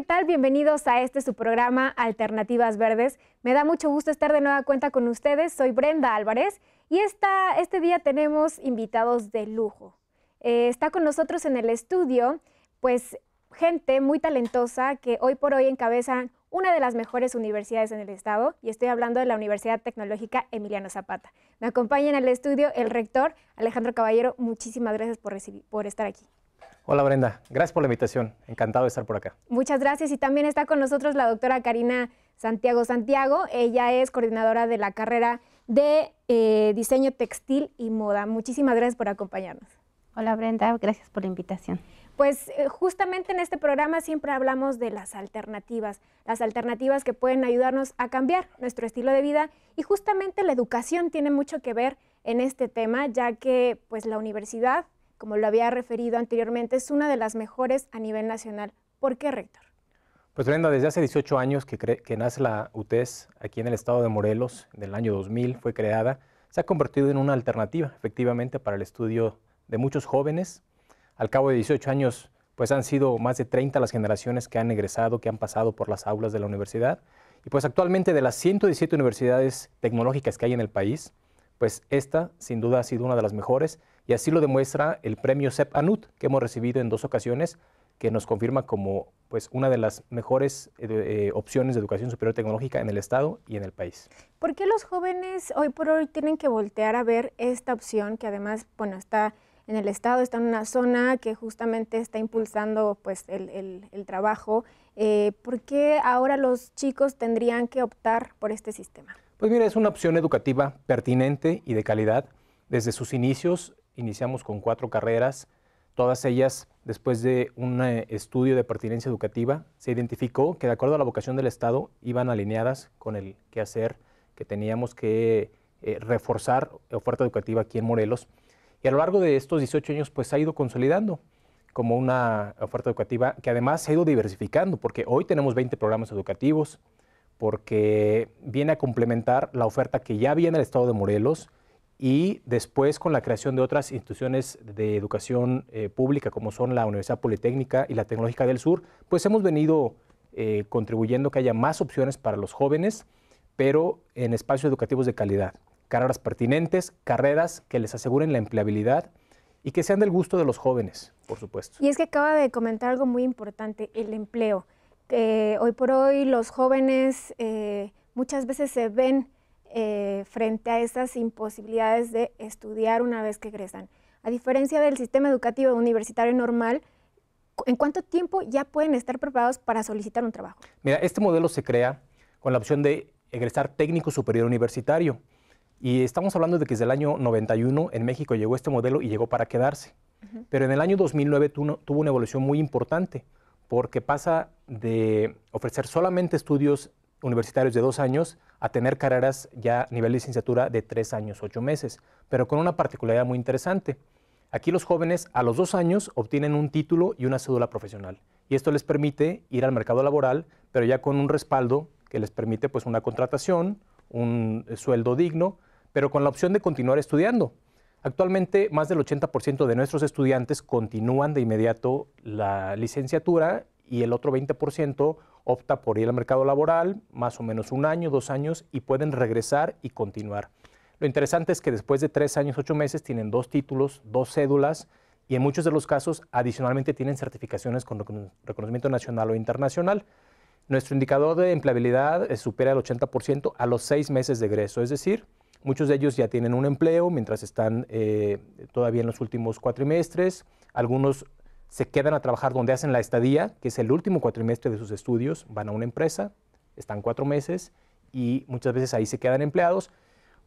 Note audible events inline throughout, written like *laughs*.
¿qué tal? Bienvenidos a este su programa Alternativas Verdes. Me da mucho gusto estar de nueva cuenta con ustedes. Soy Brenda Álvarez y esta, este día tenemos invitados de lujo. Eh, está con nosotros en el estudio, pues, gente muy talentosa que hoy por hoy encabezan una de las mejores universidades en el estado y estoy hablando de la Universidad Tecnológica Emiliano Zapata. Me acompaña en el estudio el rector Alejandro Caballero. Muchísimas gracias por, por estar aquí. Hola Brenda, gracias por la invitación, encantado de estar por acá. Muchas gracias y también está con nosotros la doctora Karina Santiago Santiago, ella es coordinadora de la carrera de eh, diseño textil y moda. Muchísimas gracias por acompañarnos. Hola Brenda, gracias por la invitación. Pues eh, justamente en este programa siempre hablamos de las alternativas, las alternativas que pueden ayudarnos a cambiar nuestro estilo de vida y justamente la educación tiene mucho que ver en este tema, ya que pues la universidad como lo había referido anteriormente, es una de las mejores a nivel nacional. ¿Por qué, rector? Pues Brenda, desde hace 18 años que, nace la UTES aquí en el estado de Morelos, en el año 2000 fue creada, se ha convertido en una alternativa efectivamente para el estudio de muchos jóvenes. Al cabo de 18 años, pues han sido más de 30 las generaciones que han egresado, que han pasado por las aulas de la universidad. Y pues actualmente de las 117 universidades tecnológicas que hay en el país, pues esta sin duda ha sido una de las mejores y así lo demuestra el premio CEP ANUT que hemos recibido en dos ocasiones, que nos confirma como pues, una de las mejores eh, eh, opciones de educación superior tecnológica en el Estado y en el país. ¿Por qué los jóvenes hoy por hoy tienen que voltear a ver esta opción que además bueno, está en el Estado, está en una zona que justamente está impulsando pues, el, trabajo? Eh, ¿Por qué ahora los chicos tendrían que optar por este sistema? Pues mira, es una opción educativa pertinente y de calidad. Desde sus inicios iniciamos con cuatro carreras, todas ellas después de un eh, estudio de pertinencia educativa, se identificó que de acuerdo a la vocación del Estado iban alineadas con el quehacer que teníamos que eh, reforzar la oferta educativa aquí en Morelos. Y a lo largo de estos 18 años, pues ha ido consolidando como una oferta educativa que además se ha ido diversificando, porque hoy tenemos 20 programas educativos, porque viene a complementar la oferta que ya había en el estado de Morelos, y después con la creación de otras instituciones de educación eh, pública como son la Universidad Politécnica y la Tecnológica del Sur, pues hemos venido eh, contribuyendo que haya más opciones para los jóvenes, pero en espacios educativos de calidad, carreras pertinentes, carreras que les aseguren la empleabilidad y que sean del gusto de los jóvenes, por supuesto. Y es que acaba de comentar algo muy importante, el empleo. hoy por hoy los jóvenes eh, muchas veces se ven eh, frente a esas imposibilidades de estudiar una vez que egresan. A diferencia del sistema educativo universitario normal, ¿en cuánto tiempo ya pueden estar preparados para solicitar un trabajo? Mira, este modelo se crea con la opción de egresar técnico superior universitario. Y estamos hablando de que desde el año 91 en México llegó este modelo y llegó para quedarse. Pero en el año 2009 tuvo una evolución muy importante porque pasa de ofrecer solamente estudios universitarios de dos años a tener carreras ya a nivel licenciatura de tres años, ocho meses, pero con una particularidad muy interesante. Aquí los jóvenes a los dos años obtienen un título y una cédula profesional. Y esto les permite ir al mercado laboral, pero ya con un respaldo que les permite pues, una contratación, un eh, sueldo digno, pero con la opción de continuar estudiando. Actualmente, más del 80% de nuestros estudiantes continúan de inmediato la licenciatura y el otro 20% opta por ir al mercado laboral, más o menos un año, dos años, y pueden regresar y continuar. Lo interesante es que después de tres años, ocho meses, tienen dos títulos, dos cédulas, y en muchos de los casos adicionalmente tienen certificaciones con reconocimiento nacional o internacional. Nuestro indicador de empleabilidad eh, supera el 80% a los seis meses de egreso, es decir, Muchos de ellos ya tienen un empleo mientras están eh, todavía en los últimos cuatrimestres. Algunos se quedan a trabajar donde hacen la estadía, que es el último cuatrimestre de sus estudios, van a una empresa, están cuatro meses y muchas veces ahí se quedan empleados,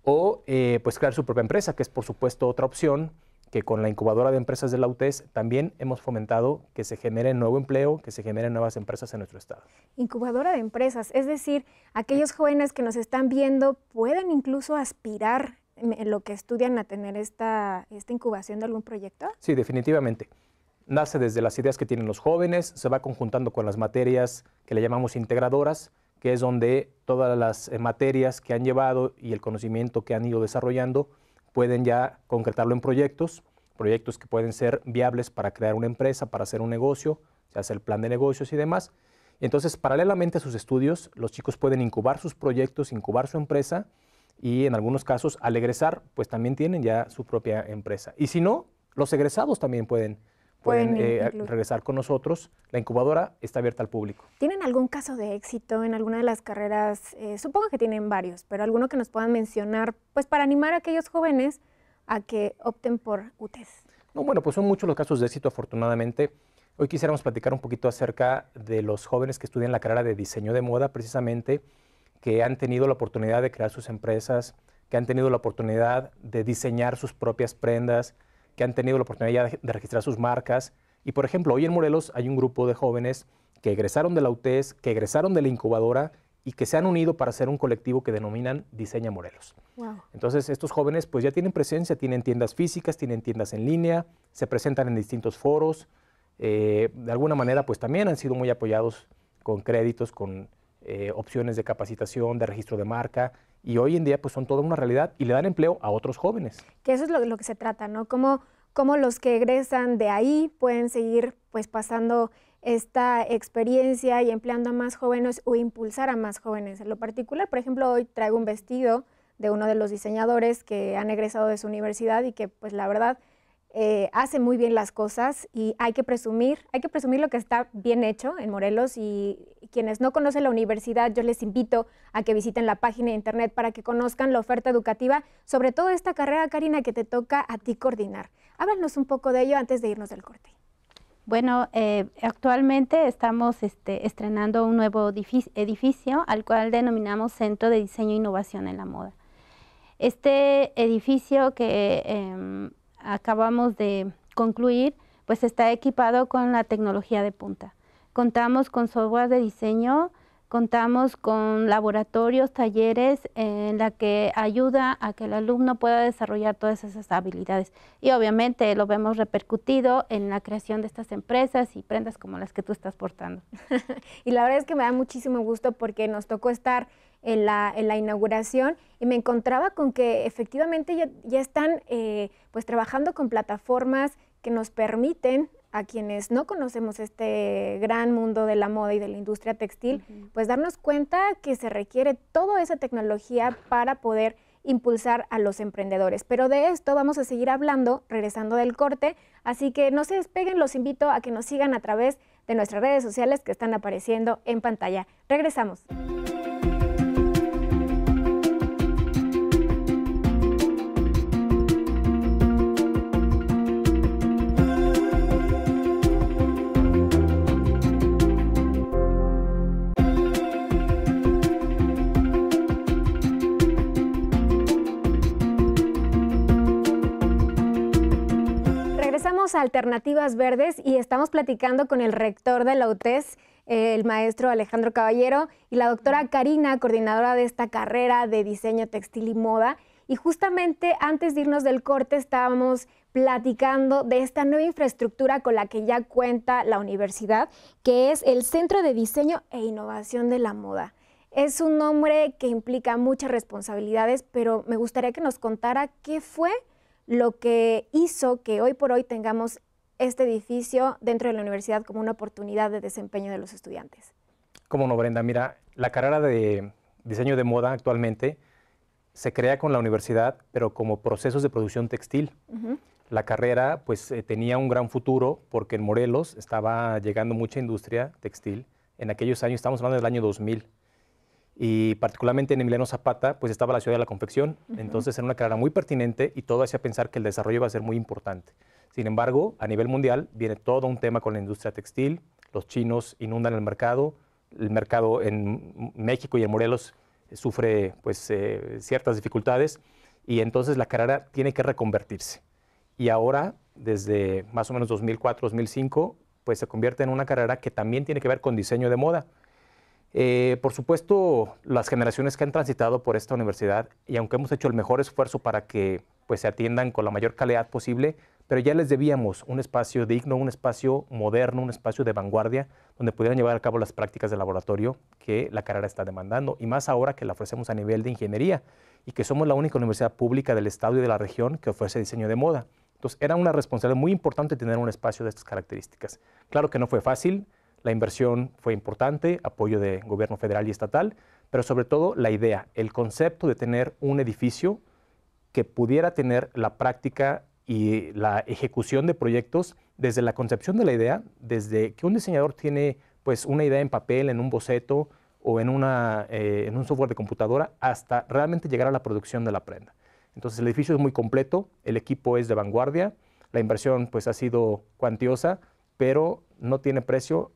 o eh, pues crear su propia empresa, que es por supuesto otra opción que con la incubadora de empresas de la UTES también hemos fomentado que se genere nuevo empleo, que se generen nuevas empresas en nuestro estado. Incubadora de empresas, es decir, aquellos jóvenes que nos están viendo pueden incluso aspirar en lo que estudian a tener esta incubación de algún proyecto. Sí, definitivamente nace desde las ideas que tienen los jóvenes, se va conjuntando con las materias que le llamamos integradoras, que es donde todas las eh, materias que han llevado y el conocimiento que han ido desarrollando pueden ya concretarlo en proyectos, proyectos que pueden ser viables para crear una empresa, para hacer un negocio, se hace el plan de negocios y demás. Entonces, paralelamente a sus estudios, los chicos pueden incubar sus proyectos, incubar su empresa y en algunos casos al egresar, pues también tienen ya su propia empresa. Y si no, los egresados también pueden pueden eh, regresar con nosotros. La incubadora está abierta al público. ¿Tienen algún caso de éxito en alguna de las carreras? Eh, supongo que tienen varios, pero alguno que nos puedan mencionar, pues para animar a aquellos jóvenes a que opten por UTES. No, bueno, pues son muchos los casos de éxito, afortunadamente. Hoy quisiéramos platicar un poquito acerca de los jóvenes que estudian la carrera de diseño de moda, precisamente, que han tenido la oportunidad de crear sus empresas, que han tenido la oportunidad de diseñar sus propias prendas, que han tenido la oportunidad de, registrar sus marcas. Y por ejemplo, hoy en Morelos hay un grupo de jóvenes que egresaron de la UTES, que egresaron de la incubadora y que se han unido para hacer un colectivo que denominan Diseña Morelos. Entonces, estos jóvenes pues ya tienen presencia, tienen tiendas físicas, tienen tiendas en línea, se presentan en distintos foros. Eh, de alguna manera, pues también han sido muy apoyados con créditos, con eh, opciones de capacitación, de registro de marca, y hoy en día pues son toda una realidad y le dan empleo a otros jóvenes. Que eso es lo, lo que se trata, ¿no? Cómo, los que egresan de ahí pueden seguir pues pasando esta experiencia y empleando a más jóvenes o impulsar a más jóvenes. En lo particular, por ejemplo, hoy traigo un vestido de uno de los diseñadores que han egresado de su universidad y que pues la verdad eh, hace muy bien las cosas y hay que presumir, hay que presumir lo que está bien hecho en Morelos y quienes no conocen la universidad, yo les invito a que visiten la página de internet para que conozcan la oferta educativa, sobre todo esta carrera, Karina, que te toca a ti coordinar. Háblanos un poco de ello antes de irnos del corte. Bueno, eh, actualmente estamos este, estrenando un nuevo edificio al cual denominamos Centro de Diseño e Innovación en la Moda. Este edificio que em, acabamos de concluir, pues está equipado con la tecnología de punta. Contamos con software de diseño, contamos con laboratorios, talleres en la que ayuda a que el alumno pueda desarrollar todas esas habilidades. Y obviamente lo vemos repercutido en la creación de estas empresas y prendas como las que tú estás portando. *laughs* y la verdad es que me da muchísimo gusto porque nos tocó estar en la, inauguración y me encontraba con que efectivamente ya, están eh, pues trabajando con plataformas que nos permiten a quienes no conocemos este gran mundo de la moda y de la industria textil, pues darnos cuenta que se requiere toda esa tecnología para poder impulsar a los emprendedores. Pero de esto vamos a seguir hablando regresando del corte, así que no se despeguen, los invito a que nos sigan a través de nuestras redes sociales que están apareciendo en pantalla. Regresamos. Alternativas Verdes y estamos platicando con el rector de la UTES, el maestro Alejandro Caballero y la doctora Karina, coordinadora de esta carrera de diseño textil y moda. Y justamente antes de irnos del corte estábamos platicando de esta nueva infraestructura con la que ya cuenta la universidad, que es el Centro de Diseño e Innovación de la Moda. Es un nombre que implica muchas responsabilidades, pero me gustaría que nos contara qué fue lo que hizo que hoy por hoy tengamos este edificio dentro de la universidad como una oportunidad de desempeño de los estudiantes. Como no, Brenda. Mira, la carrera de diseño de moda actualmente se crea con la universidad, pero como procesos de producción textil. La carrera pues eh, tenía un gran futuro porque en Morelos estaba llegando mucha industria textil. En aquellos años, estamos hablando del año 2000, y particularmente en Emiliano Zapata, pues estaba la ciudad de la confección, entonces era una carrera muy pertinente y todo hacía pensar que el desarrollo iba a ser muy importante. Sin embargo, a nivel mundial viene todo un tema con la industria textil, los chinos inundan el mercado, el mercado en México y en Morelos sufre pues, eh, ciertas dificultades y entonces la carrera tiene que reconvertirse. Y ahora, desde más o menos 2004-2005, pues se convierte en una carrera que también tiene que ver con diseño de moda eh, por supuesto, las generaciones que han transitado por esta universidad, y aunque hemos hecho el mejor esfuerzo para que pues, se atiendan con la mayor calidad posible, pero ya les debíamos un espacio digno, un espacio moderno, un espacio de vanguardia, donde pudieran llevar a cabo las prácticas de laboratorio que la carrera está demandando, y más ahora que la ofrecemos a nivel de ingeniería, y que somos la única universidad pública del estado y de la región que ofrece diseño de moda. Entonces, era una responsabilidad muy importante tener un espacio de estas características. Claro que no fue fácil, la inversión fue importante, apoyo de gobierno federal y estatal, pero sobre todo la idea, el concepto de tener un edificio que pudiera tener la práctica y la ejecución de proyectos desde la concepción de la idea, desde que un diseñador tiene pues una idea en papel, en un boceto o en, una, eh, en un software de computadora, hasta realmente llegar a la producción de la prenda. Entonces el edificio es muy completo, el equipo es de vanguardia, la inversión pues ha sido cuantiosa, pero no tiene precio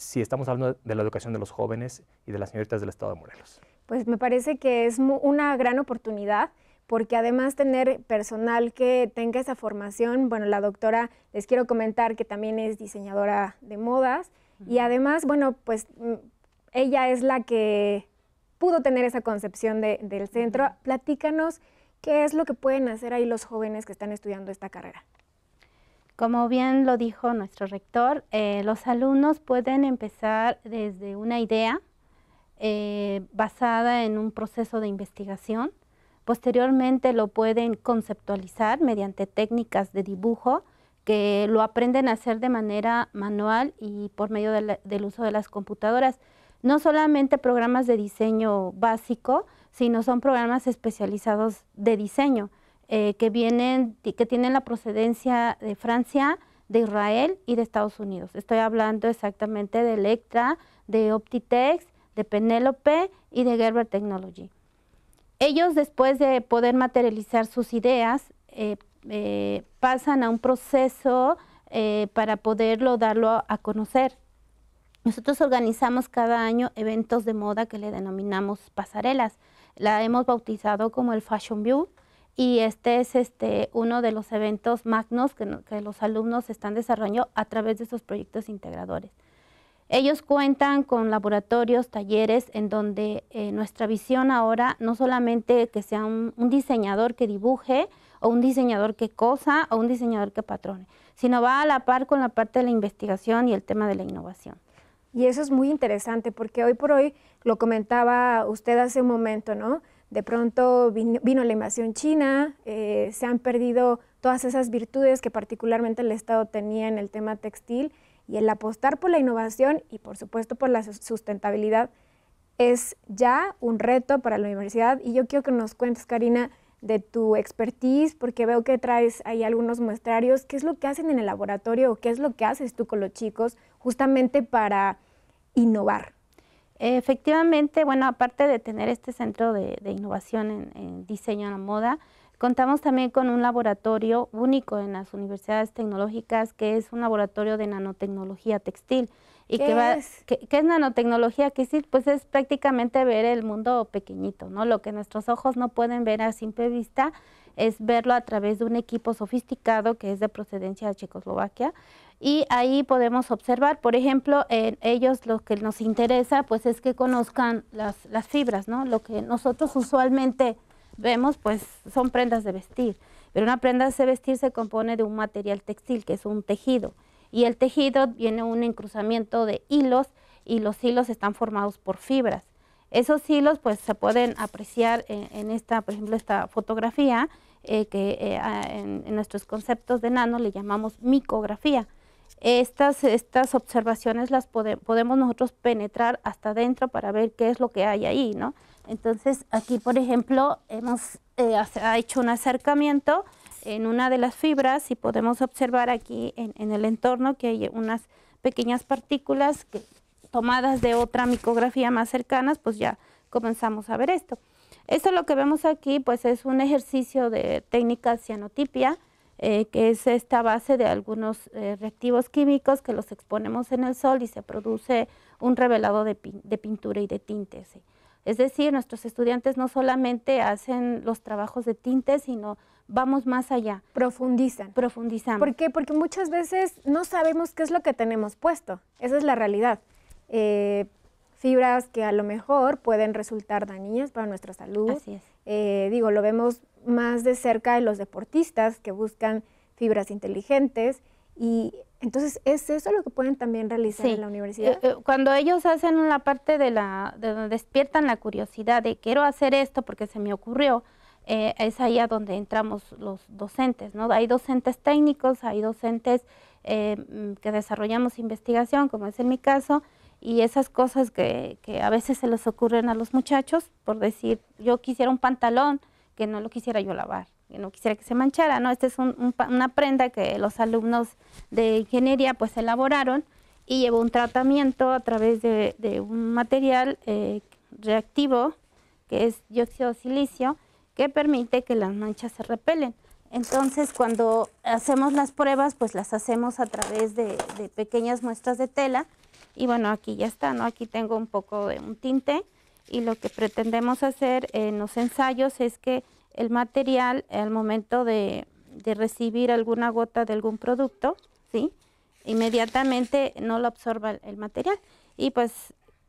si estamos hablando de la educación de los jóvenes y de las señoritas del Estado de Morelos? Pues me parece que es una gran oportunidad porque además tener personal que tenga esa formación, bueno, la doctora les quiero comentar que también es diseñadora de modas y además, bueno, pues mm, ella es la que pudo tener esa concepción del centro. Platícanos qué es lo que pueden hacer ahí los jóvenes que están estudiando esta carrera. Como bien lo dijo nuestro rector, eh, los alumnos pueden empezar desde una idea eh, basada en un proceso de investigación. Posteriormente lo pueden conceptualizar mediante técnicas de dibujo que lo aprenden a hacer de manera manual y por medio del uso de las computadoras. No solamente programas de diseño básico, sino son programas especializados de diseño eh, que, que tienen la procedencia de Francia, de Israel y de Estados Unidos. Estoy hablando exactamente de Electra, de Optitex, de Penélope y de Gerber Technology. Ellos, después de poder materializar sus ideas, eh, eh, pasan a un proceso para poderlo darlo a conocer. Nosotros organizamos cada año eventos de moda que le denominamos pasarelas. La hemos bautizado como el Fashion View y este es este, uno de los eventos magnos que, los alumnos están desarrollando a través de sus proyectos integradores. Ellos cuentan con laboratorios, talleres, en donde eh, nuestra visión ahora no solamente que sea un, un, diseñador que dibuje, o un diseñador que cosa, o un diseñador que patrone, sino va a la par con la parte de la investigación y el tema de la innovación. Y eso es muy interesante, porque hoy por hoy, lo comentaba usted hace un momento, ¿no? de pronto vino, la invasión china, eh, se han perdido todas esas virtudes que particularmente el Estado tenía en el tema textil y el apostar por la innovación y por supuesto por la sustentabilidad es ya un reto para la universidad y yo quiero que nos cuentes, Karina, de tu expertise, porque veo que traes ahí algunos muestrarios, qué es lo que hacen en el laboratorio o qué es lo que haces tú con los chicos justamente para innovar. Efectivamente, bueno, aparte de tener este centro de, innovación en, en, diseño a la moda, contamos también con un laboratorio único en las universidades tecnológicas, que es un laboratorio de nanotecnología textil. ¿Qué es? nanotecnología, que sí, pues es prácticamente ver el mundo pequeñito, ¿no? Lo que nuestros ojos no pueden ver a simple vista es verlo a través de un equipo sofisticado que es de procedencia de Checoslovaquia y ahí podemos observar, por ejemplo, en ellos lo que nos interesa pues es que conozcan las, fibras, ¿no? Lo que nosotros usualmente vemos pues son prendas de vestir, pero una prenda de vestir se compone de un material textil que es un tejido y el tejido viene un encruzamiento de hilos y los hilos están formados por fibras. Esos hilos pues se pueden apreciar en, esta, por ejemplo, esta fotografía eh, que eh, en, nuestros conceptos de nano le llamamos micografía. Estas, estas observaciones las podemos nosotros penetrar hasta adentro para ver qué es lo que hay ahí, ¿no? Entonces aquí, por ejemplo, hemos eh, hecho un acercamiento en una de las fibras y podemos observar aquí en, el entorno que hay unas pequeñas partículas que, tomadas de otra micografía más cercanas, pues ya comenzamos a ver esto. Esto lo que vemos aquí pues es un ejercicio de técnica cianotipia, eh, que es esta base de algunos eh, reactivos químicos que los exponemos en el sol y se produce un revelado de, pintura y de tintes. Es decir, nuestros estudiantes no solamente hacen los trabajos de tintes sino vamos más allá. Profundizan. Profundizan. ¿Por qué? Porque muchas veces no sabemos qué es lo que tenemos puesto. Esa es la realidad. Eh, fibras que a lo mejor pueden resultar dañinas para nuestra salud. Así es. Eh, digo, lo vemos más de cerca en los deportistas que buscan fibras inteligentes y entonces es eso lo que pueden también realizar en la universidad. Eh, cuando ellos hacen la parte de la de donde despiertan la curiosidad de quiero hacer esto porque se me ocurrió, eh, es ahí a donde entramos los docentes. ¿no? Hay docentes técnicos, hay docentes eh, mm, que desarrollamos investigación, como es en mi caso, y esas cosas que, a veces se les ocurren a los muchachos, por decir, yo quisiera un pantalón que no lo quisiera yo lavar, que no quisiera que se manchara, ¿no? Esta es una prenda que los alumnos de ingeniería pues elaboraron y llevó un tratamiento a través de, un material eh, reactivo que es dióxido de silicio, que permite que las manchas se repelen. Entonces, cuando hacemos las pruebas, pues las hacemos a través de, pequeñas muestras de tela. Y bueno, aquí ya está, ¿no? Aquí tengo un poco de un tinte y lo que pretendemos hacer en los ensayos es que el material, al momento de, de recibir alguna gota de algún producto, ¿sí? Inmediatamente no lo absorba el, material. Y pues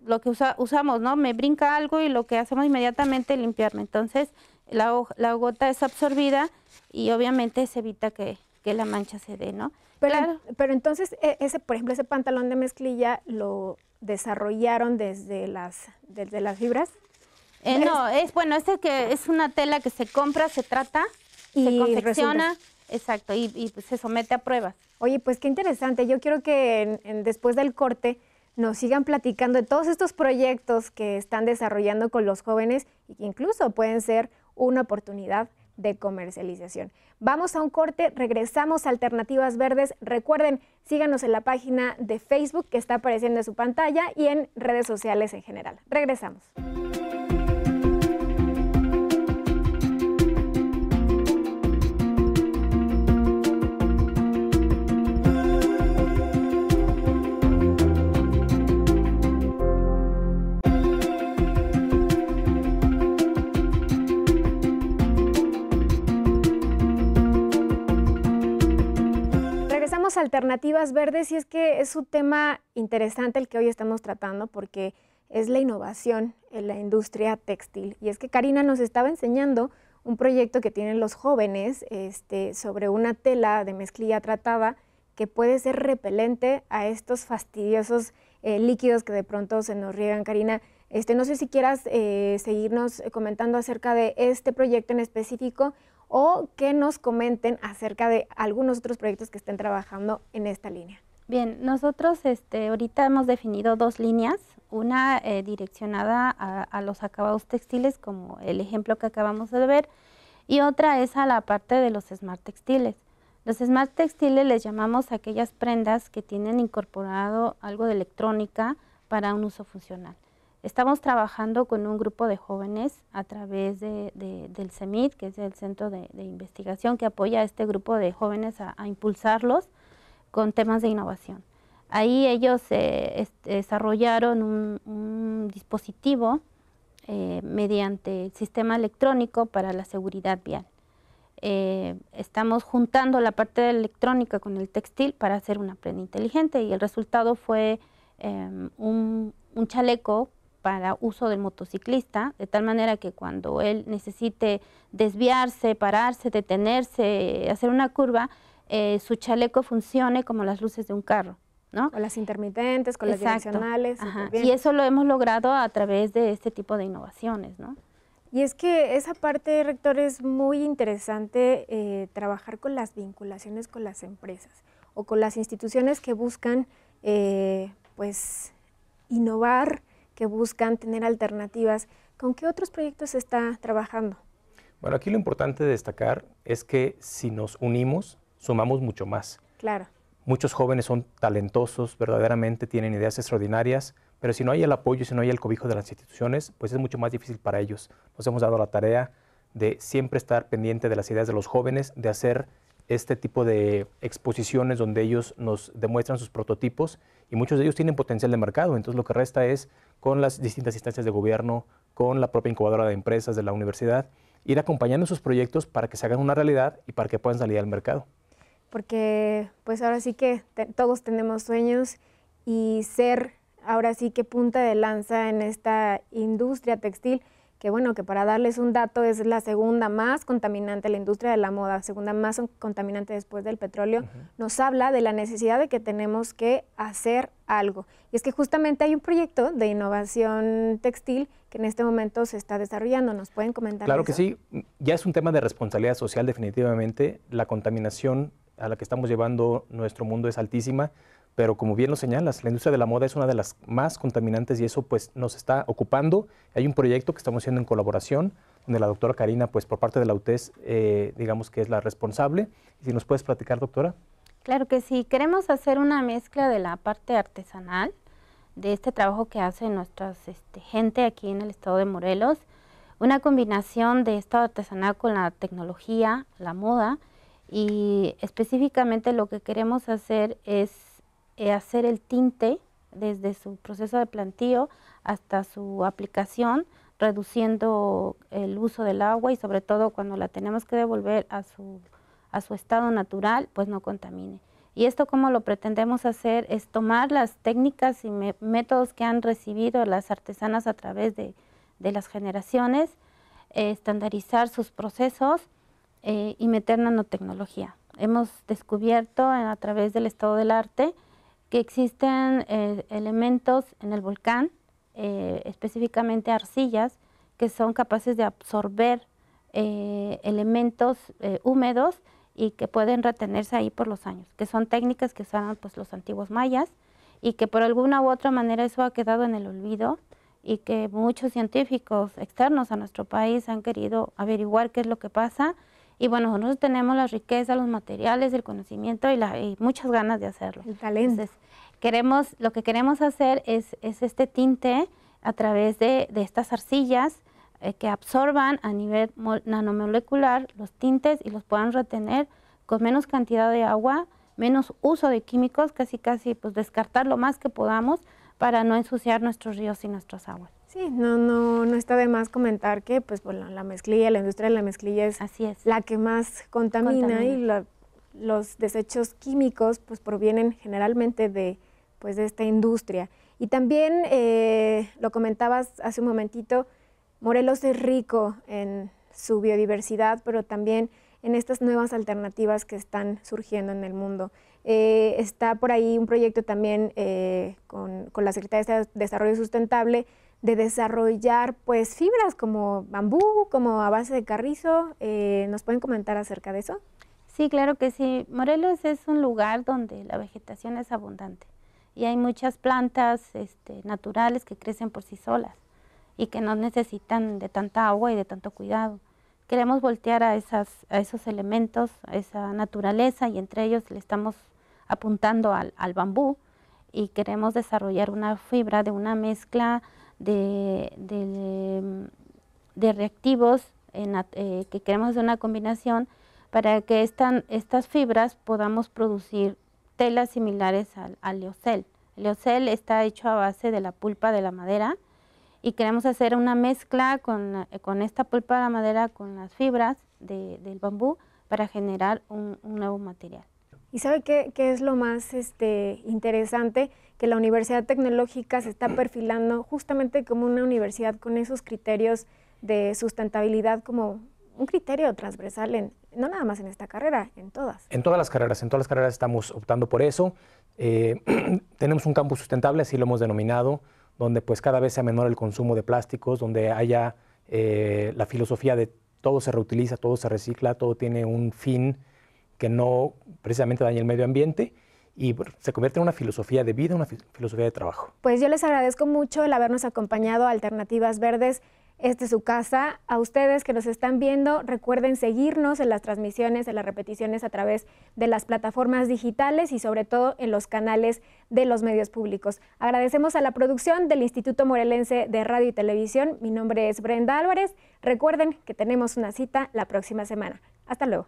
lo que usamos, ¿no? Me brinca algo y lo que hacemos inmediatamente es limpiarme. Entonces, la, la gota es absorbida y obviamente se evita que, la mancha se dé, ¿no? Pero, pero entonces, e, ese, por ejemplo, ese pantalón de mezclilla lo desarrollaron desde las, desde las fibras. Eh, no, es bueno, es que es una tela que se compra, se trata, y se confecciona, exacto, y, pues, se somete a pruebas. Oye, pues qué interesante. Yo quiero que después del corte nos sigan platicando de todos estos proyectos que están desarrollando con los jóvenes, y que incluso pueden ser una oportunidad de comercialización. Vamos a un corte, regresamos a Alternativas Verdes. Recuerden, síganos en la página de Facebook que está apareciendo en su pantalla y en redes sociales en general. Regresamos. alternativas verdes y es que es un tema interesante el que hoy estamos tratando porque es la innovación en la industria textil. Y es que Karina nos estaba enseñando un proyecto que tienen los jóvenes este, sobre una tela de mezclilla tratada que puede ser repelente a estos fastidiosos eh, líquidos que de pronto se nos riegan. Karina, este, no sé si quieras eh, seguirnos comentando acerca de este proyecto en específico o que nos comenten acerca de algunos otros proyectos que estén trabajando en esta línea. Bien, nosotros este, ahorita hemos definido dos líneas, una eh, direccionada a, los acabados textiles, como el ejemplo que acabamos de ver, y otra es a la parte de los smart textiles. Los smart textiles les llamamos aquellas prendas que tienen incorporado algo de electrónica para un uso funcional. Estamos trabajando con un grupo de jóvenes a través del CEMIT, que es el centro de, investigación que apoya a este grupo de jóvenes a, impulsarlos con temas de innovación. Ahí ellos eh, desarrollaron un, dispositivo eh, mediante el sistema electrónico para la seguridad vial. Eh, estamos juntando la parte electrónica con el textil para hacer una prenda inteligente y el resultado fue un chaleco para uso del motociclista, de tal manera que cuando él necesite desviarse, pararse, detenerse, hacer una curva, eh, su chaleco funcione como las luces de un carro. ¿no? Con las intermitentes, con las direccionales. Y eso lo hemos logrado a través de este tipo de innovaciones. ¿no? Y es que esa parte, rector, es muy interesante eh, trabajar con las vinculaciones con las empresas o con las instituciones que buscan eh, pues innovar, que buscan tener alternativas. ¿Con qué otros proyectos se está trabajando? Bueno, aquí lo importante de destacar es que si nos unimos, sumamos mucho más. Claro. Muchos jóvenes son talentosos, verdaderamente tienen ideas extraordinarias, pero si no hay el apoyo, si no hay el cobijo de las instituciones, pues es mucho más difícil para ellos. Nos hemos dado la tarea de siempre estar pendiente de las ideas de los jóvenes, de hacer este tipo de exposiciones donde ellos nos demuestran sus prototipos y muchos de ellos tienen potencial de mercado. Entonces lo que resta es con las distintas instancias de gobierno, con la propia incubadora de empresas de la universidad, ir acompañando sus proyectos para que se hagan una realidad y para que puedan salir al mercado. Porque pues ahora sí que todos tenemos sueños y ser ahora sí que punta de lanza en esta industria textil que bueno, que para darles un dato es la segunda más contaminante, la industria de la moda, segunda más contaminante después del petróleo, nos habla de la necesidad de que tenemos que hacer algo. Y es que justamente hay un proyecto de innovación textil que en este momento se está desarrollando. ¿Nos pueden comentar? Claro que sí, ya es un tema de responsabilidad social definitivamente. La contaminación a la que estamos llevando nuestro mundo es altísima pero como bien lo señalas, la industria de la moda es una de las más contaminantes y eso pues nos está ocupando. Hay un proyecto que estamos haciendo en colaboración, donde la doctora Karina, pues por parte de la UTES, eh, digamos que es la responsable. Si nos puedes platicar, doctora. Claro que sí, queremos hacer una mezcla de la parte artesanal, de este trabajo que hace nuestra este, gente aquí en el estado de Morelos, una combinación de esta artesanal con la tecnología, la moda, y específicamente lo que queremos hacer es eh, hacer el tinte desde su proceso de plantío hasta su aplicación, reduciendo el uso del agua y sobre todo cuando la tenemos que devolver a su, a su estado natural, pues no contamine. Y esto como lo pretendemos hacer es tomar las técnicas y métodos que han recibido las artesanas a través de, de las generaciones, eh, estandarizar sus procesos eh, y meter nanotecnología. Hemos descubierto a través del estado del arte que existen eh, elementos en el volcán, eh, específicamente arcillas, que son capaces de absorber eh, elementos húmedos y que pueden retenerse ahí por los años, que son técnicas que usaban pues, los antiguos mayas y que por alguna u otra manera eso ha quedado en el olvido y que muchos científicos externos a nuestro país han querido averiguar qué es lo que pasa y bueno, nosotros tenemos la riqueza, los materiales, el conocimiento y, muchas ganas de hacerlo. El Entonces, queremos, lo que queremos hacer es, este tinte a través de, estas arcillas eh, que absorban a nivel nanomolecular los tintes y los puedan retener con menos cantidad de agua, menos uso de químicos, casi casi pues descartar lo más que podamos para no ensuciar nuestros ríos y nuestras aguas. Sí, no, no, no está de más comentar que pues la mezclilla, la industria de la mezclilla es, la que más contamina, y los desechos químicos pues provienen generalmente de, pues, de esta industria. Y también, eh, lo comentabas hace un momentito, Morelos es rico en su biodiversidad, pero también en estas nuevas alternativas que están surgiendo en el mundo. Eh, está por ahí un proyecto también eh, con, con la Secretaría de Desarrollo Sustentable de desarrollar pues fibras como bambú, como a base de carrizo. Eh, ¿Nos pueden comentar acerca de eso? Sí, claro que sí. Morelos es un lugar donde la vegetación es abundante y hay muchas plantas este, naturales que crecen por sí solas y que no necesitan de tanta agua y de tanto cuidado. Queremos voltear a, esas, a esos elementos, a esa naturaleza y entre ellos le estamos apuntando al, al bambú y queremos desarrollar una fibra de una mezcla de, reactivos eh, que queremos hacer una combinación para que estas fibras podamos producir telas similares al, al leocel. El leocel está hecho a base de la pulpa de la madera y queremos hacer una mezcla con, eh, esta pulpa de la madera con las fibras del bambú para generar un nuevo material. ¿Y sabe qué, es lo más este, interesante? Que la Universidad Tecnológica se está perfilando justamente como una universidad con esos criterios de sustentabilidad como un criterio transversal, en, no nada más en esta carrera, en todas. En todas las carreras, en todas las carreras estamos optando por eso. Eh, *clears throat* tenemos un campus sustentable, así lo hemos denominado, donde pues cada vez se menor el consumo de plásticos, donde haya eh, la filosofía de todo se reutiliza, todo se recicla, todo tiene un fin que no precisamente dañe el medio ambiente y se convierte en una filosofía de vida, una filosofía de trabajo. Pues yo les agradezco mucho el habernos acompañado a Alternativas Verdes. Este es su casa. A ustedes que nos están viendo, recuerden seguirnos en las transmisiones, en las repeticiones a través de las plataformas digitales y sobre todo en los canales de los medios públicos. Agradecemos a la producción del Instituto Morelense de Radio y Televisión. Mi nombre es Brenda Álvarez. Recuerden que tenemos una cita la próxima semana. Hasta luego.